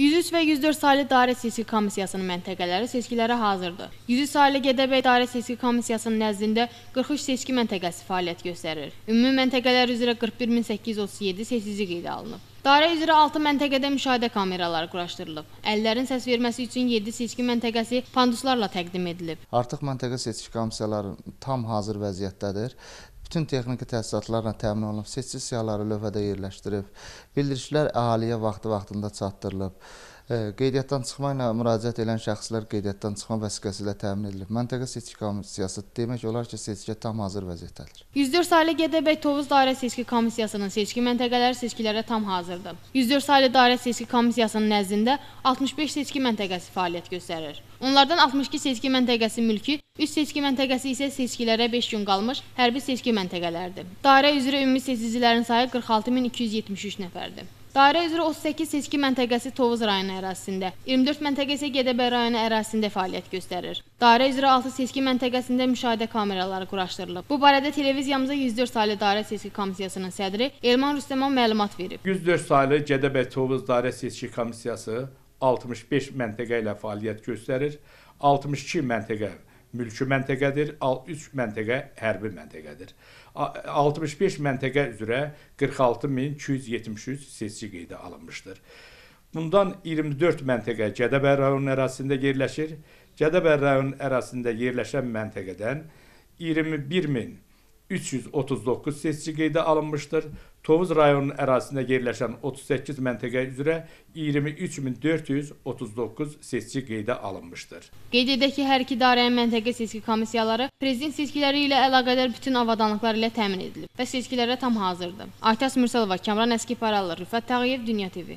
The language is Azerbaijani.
103 və 104 saylı Dairə Seçki Komissiyasının məntəqələri seçkilərə hazırdır. 103 saylı Gədəbəy Dairə Seçki Komissiyasının nəzdində 43 seçki məntəqəsi fəaliyyət göstərir. Ümumi məntəqələr üzrə 41837 seçici qeydə alınıb. Dairə üzrə 6 məntəqədə müşahidə kameraları quraşdırılıb. Əllərin səs verməsi üçün 7 seçki məntəqəsi panduslarla təqdim edilib. Artıq məntəqə seçki komissiyası tam hazır vəziyyətdədir bütün texniki təsisatlarla təmin olunub, seçki siyaları lövhədə yerləşdirib, bildirişlər əhaliyə vaxtı-vaxtında çatdırılıb. E, qeydiyyatdan çıxma ilə müraciət edən şəxslər qeydiyyatdan çıxma vəsiqəsi ilə təmin edilib. Məntəqə seçki komissiyası demək olar ki, seçkiyə tam hazır vəziyyətdədir. 104 saylı Gədəbəy Tovuz Dairə Seçki Komissiyasının seçki məntəqələri seçkilərə tam hazırdır. 104 saylı Dairə Seçki Komissiyasının nəzdində 65 seçki məntəqəsi fəaliyyət göstərir. Onlardan 62 seçki məntəqəsi mülki, Üst seçki məntəqəsi isə seçkilərə 5 gün qalmış hərbi seçki məntəqələridir. Dairə üzrə ümumi seçicilərin sayı 46273 nəfərdir. Dairə üzrə 38 seçki məntəqəsi Tovuz rayonu ərazisində, 24 məntəqə isə Gədəbəy rayonu ərazisində fəaliyyət göstərir. Dairə üzrə 6 seçki məntəqəsində müşahidə kameraları quraşdırılıb. Bu barədə televiziyamıza 104 saylı Dairə Seçki Komissiyasının sədri Elman Rüstəmov məlumat verib. 104 saylı Gədəbəy Tovuz Dairə Seçki Komissiyası 65 məntəqə ilə fəaliyyət göstərir. 62 məntəqə mülki məntəqədir, 3 məntəqə hərbi məntəqədir. 65 məntəqə üzrə 46273 seçki qeydə alınmışdır. Bundan 24 məntəqə Gədəbəy rayon ərazisində yerləşir. Gədəbəy rayon ərazisində yerləşən məntəqədən 21000 339 seçici qeydə alınmışdır. Tovuz rayonunun ərazisində yerləşən 38 məntəqə üzrə 23439 seçki qeydə alınmışdır. Qeyd edək ki, hər iki idarənin məntəqə seçki komissiyaları prezident seçkiləri ilə əlaqədar bütün avadanlıqlar ilə təmin edilib və seçkilərə tam hazırdır. Aytas Mürsalova, Kamran Əskiparalı, Rüfət Tağıyev, Dünya TV.